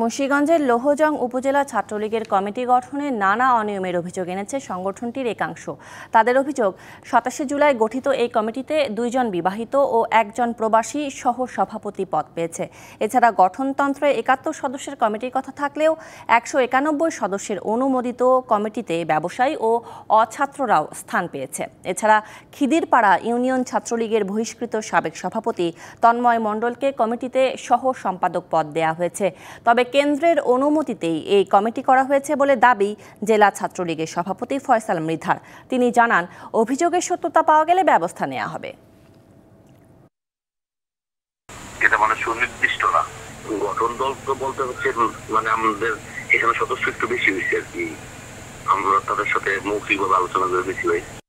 মুন্সীগঞ্জের লোহজং উপজেলা ছাত্রলীগের কমিটি গঠনে নানা অনিয়মের অভিযোগ এনেছে সংগঠনটির একাংশ তাদের অভিযোগ সাতাশে জুলাই গঠিত এই কমিটিতে দুইজন বিবাহিত ও একজন প্রবাসী সহ সভাপতি পদ পেয়েছে এছাড়া গঠনতন্ত্রে একাত্তর সদস্যের কমিটির কথা থাকলেও একশো একানব্বই সদস্যের অনুমোদিত কমিটিতে ব্যবসায়ী ও অছাত্ররাও স্থান পেয়েছে এছাড়া খিদিরপাড়া ইউনিয়ন ছাত্রলীগের বহিষ্কৃত সাবেক সভাপতি তন্ময় মণ্ডলকে কমিটিতে সহ সম্পাদক পদ দেয়া হয়েছে তবে কেন্দ্রের অনুমতিতেই এই কমিটি করা হয়েছে বলে দাবি জেলা ছাত্রলীগের সভাপতি ফয়সাল মৃধার তিনি জানান অভিযোগের সত্যতা পাওয়া গেলে ব্যবস্থা নেওয়া হবে এটা মানে গঠন দল বলতে হচ্ছে মানে আমাদের আমরা তাদের সাথে মৌখিকভাবে আলোচনা করে দিয়েছি ভাই